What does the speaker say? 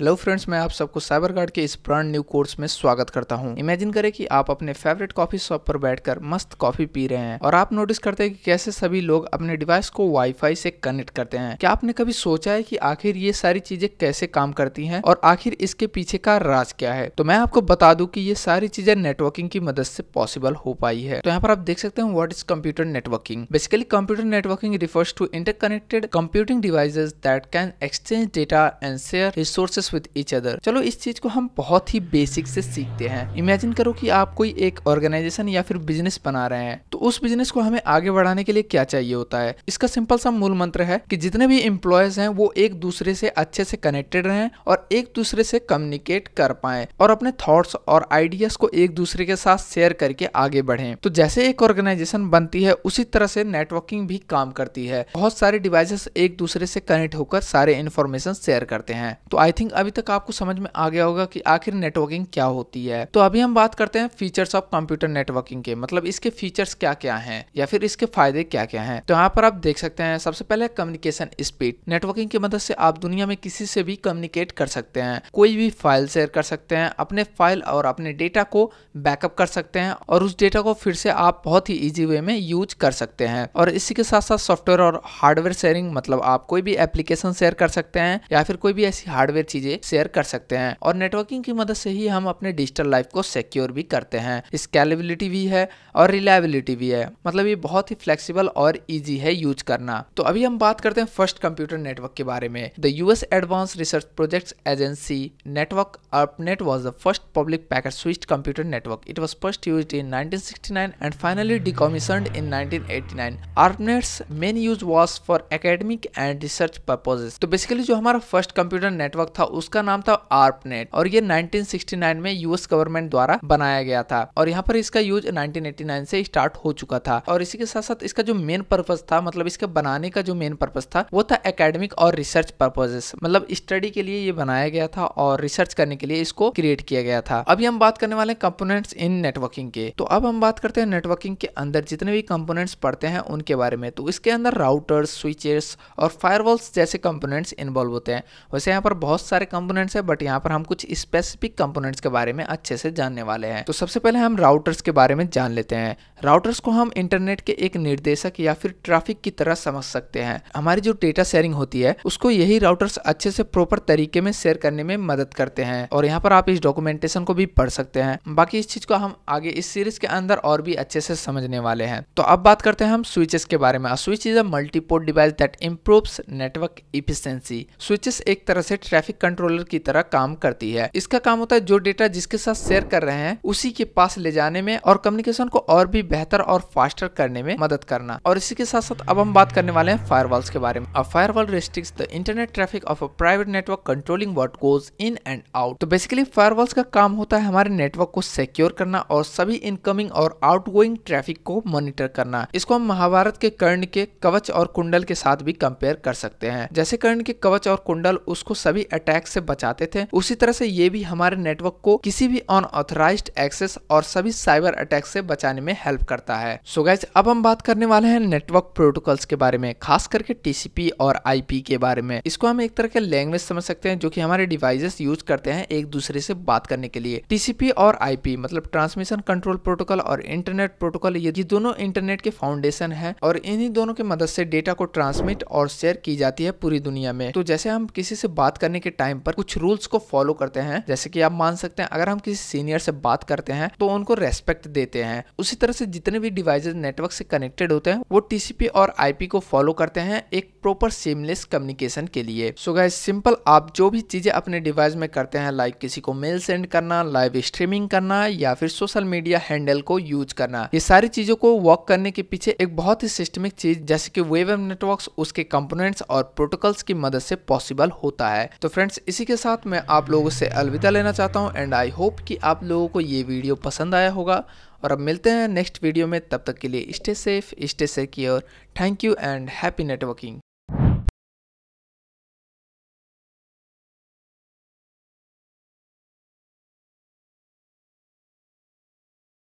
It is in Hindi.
हेलो फ्रेंड्स मैं आप सबको साइबर गार्ड के इस ब्रांड न्यू कोर्स में स्वागत करता हूं इमेजिन करें कि आप अपने फेवरेट कॉफी शॉप पर बैठकर मस्त कॉफी पी रहे हैं और आप नोटिस करते हैं कि कैसे सभी लोग अपने डिवाइस को वाईफाई से कनेक्ट करते हैं क्या आपने कभी सोचा है कि आखिर ये सारी चीजें कैसे काम करती है और आखिर इसके पीछे का राज क्या है तो मैं आपको बता दू की ये सारी चीजें नेटवर्किंग की मदद से पॉसिबल हो पाई है तो यहाँ पर आप देख सकते हैं what is computer networking basically computer networking refers to interconnected computing devices that can exchange data and share resources matches with each other चलो इस चीज को हम बहुत ही बेसिक से सीखते हैं इमेजिन करो कि आप कोई एक ऑर्गेनाइजेशन या फिर बिजनेस बना रहे हैं तो उस बिजनेस को हमें आगे बढ़ाने के लिए क्या चाहिए होता है इसका सिंपल सा मूल मंत्र है कि जितने भी इम्प्लॉयज हैं वो एक दूसरे से अच्छे से कनेक्टेड रहें और एक दूसरे से कम्युनिकेट कर पाए और अपने थॉट्स और आइडियाज को एक दूसरे के साथ शेयर करके आगे बढ़े तो जैसे एक ऑर्गेनाइजेशन बनती है उसी तरह से नेटवर्किंग भी काम करती है बहुत सारे डिवाइसेस एक दूसरे से कनेक्ट होकर सारे इन्फॉर्मेशन शेयर करते हैं तो आई थिंक अभी तक आपको समझ में आ गया होगा कि आखिर नेटवर्किंग क्या होती है तो अभी हम बात करते हैं फीचर्स ऑफ कंप्यूटर नेटवर्किंग के मतलब इसके फीचर्स क्या क्या है या फिर इसके फायदे क्या क्या है तो यहाँ पर आप देख सकते हैं सबसे पहले कम्युनिकेशन स्पीड नेटवर्किंग की मदद से आप दुनिया में किसी से भी कम्युनिकेट कर सकते हैं कोई भी फाइल शेयर कर सकते हैं अपने फाइल और अपने डेटा को बैकअप कर सकते हैं और उस डेटा को फिर से आप बहुत ही ईजी वे में यूज कर सकते हैं और इसी के साथ साथ सॉफ्टवेयर और हार्डवेयर शेयरिंग मतलब आप कोई भी एप्लीकेशन शेयर कर सकते हैं या फिर कोई भी ऐसी हार्डवेयर चीज चीजें शेयर कर सकते हैं और नेटवर्किंग की मदद से ही हम अपने डिजिटल लाइफ को सिक्योर भी करते हैं स्केलेबिलिटी भी है और रिलायबिलिटी भी है मतलब ये बहुत ही फ्लेक्सिबल और ईजी है यूज करना तो अभी हम बात करते हैं फर्स्ट कंप्यूटर नेटवर्क के बारे में the US Advanced Research Project Agency Network ARPANET was the first public packet switch computer network it was first use in and finally decommission in 1989. ARPANET's main use was for academic and research purposes. तो बेसिकली जो हमारा फर्स्ट कंप्यूटर नेटवर्क था उसका नाम था आर्पनेट और ये 1969 में यूएस गवर्नमेंट द्वारा बनाया गया था और यहाँ पर इसका यूज 1989 से स्टार्ट हो चुका था और इसी के साथ साथ इसका जो मेन पर्पज था मतलब इसके बनाने का जो मेन पर्पज था वो था एकेडमिक और रिसर्च पर्पजेस मतलब स्टडी के लिए ये बनाया गया था और रिसर्च करने के लिए इसको क्रिएट किया गया था अभी हम बात करने वाले कंपोनेंट्स इन नेटवर्किंग के तो अब हम बात करते हैं नेटवर्किंग के अंदर जितने भी कंपोनेंट्स पड़ते हैं उनके बारे में तो इसके अंदर राउटर्स स्विचेस और फायरवॉल्स जैसे कंपोनेंट्स इन्वॉल्व होते हैं वैसे यहाँ पर बहुत सारे सारे कंपोनेंट्स है बट यहाँ पर हम कुछ स्पेसिफिक कंपोनेंट्स के बारे में अच्छे से जानने वाले हैं तो सबसे पहले हम राउटर्स के बारे में जान लेते हैं राउटर्स को हम इंटरनेट के एक निर्देशक या फिर ट्रैफिक की तरह समझ सकते हैं हमारी जो डेटा शेयरिंग होती है उसको यही राउटर्स अच्छे से प्रॉपर तरीके में शेयर करने में मदद करते हैं और यहाँ पर आप इस डॉक्यूमेंटेशन को भी पढ़ सकते हैं बाकी इस चीज को हम आगे इस सीरीज के अंदर और भी अच्छे से समझने वाले हैं तो अब बात करते हैं हम स्विचेस के बारे में switch is a multiport device that improve network efficiency switches एक तरह से ट्रैफिक कंट्रोलर की तरह काम करती है इसका काम होता है जो डेटा जिसके साथ शेयर कर रहे हैं उसी के पास ले जाने में और कम्युनिकेशन को और भी बेहतर और फास्टर करने में मदद करना और इसी के साथ साथ अब हम बात करने वाले हैं फायर के बारे में अब wall restricts the internet traffic of a private network controlling what goes in and out तो बेसिकली फायर का काम होता है हमारे नेटवर्क को सिक्योर करना और सभी इनकमिंग और आउट ट्रैफिक को मॉनिटर करना इसको हम महाभारत के कर्ण के कवच और कुंडल के साथ भी कंपेयर कर सकते हैं जैसे कर्ण के कवच और कुंडल उसको सभी अटैक अटैक से बचाते थे उसी तरह से ये भी हमारे नेटवर्क को किसी भी अनऑथोराइज एक्सेस और सभी साइबर अटैक से बचाने में हेल्प करता है सो so guys, अब हम बात करने वाले हैं नेटवर्क प्रोटोकॉल्स के बारे में खास करके टीसीपी और आईपी के बारे में इसको हम एक तरह के लैंग्वेज समझ सकते हैं जो कि हमारे डिवाइसेस यूज करते हैं एक दूसरे से बात करने के लिए टीसीपी और आईपी मतलब ट्रांसमिशन कंट्रोल प्रोटोकॉल और इंटरनेट प्रोटोकॉल ये दोनों इंटरनेट के फाउंडेशन है और इन्हीं दोनों की मदद से डेटा को ट्रांसमिट और शेयर की जाती है पूरी दुनिया में तो जैसे हम किसी से बात करने के टाइम टाइम पर कुछ रूल्स को फॉलो करते हैं जैसे कि आप मान सकते हैं अगर हम किसी सीनियर से बात करते हैं तो उनको रेस्पेक्ट देते हैं उसी तरह से जितने भी डिवाइसेज नेटवर्क से कनेक्टेड होते हैं वो टीसीपी और आईपी को फॉलो करते हैं एक प्रॉपर सीमलेस कम्युनिकेशन के लिए सो so गाइस सिंपल आप जो भी चीजें अपने डिवाइस में करते हैं लाइक किसी को मेल सेंड करना लाइव स्ट्रीमिंग करना या फिर सोशल मीडिया हैंडल को यूज करना ये सारी चीजों को वर्क करने के पीछे एक बहुत ही सिस्टमिक चीज जैसे कि वेब नेटवर्क उसके कंपोनेंट्स और प्रोटोकॉल्स की मदद से पॉसिबल होता है तो फ्रेंड्स फ्रेंड्स इसी के साथ मैं आप लोगों से अलविदा लेना चाहता हूँ एंड आई होप कि आप लोगों को ये वीडियो पसंद आया होगा और अब मिलते हैं नेक्स्ट वीडियो में तब तक के लिए stay safe stay secure thank you and happy networking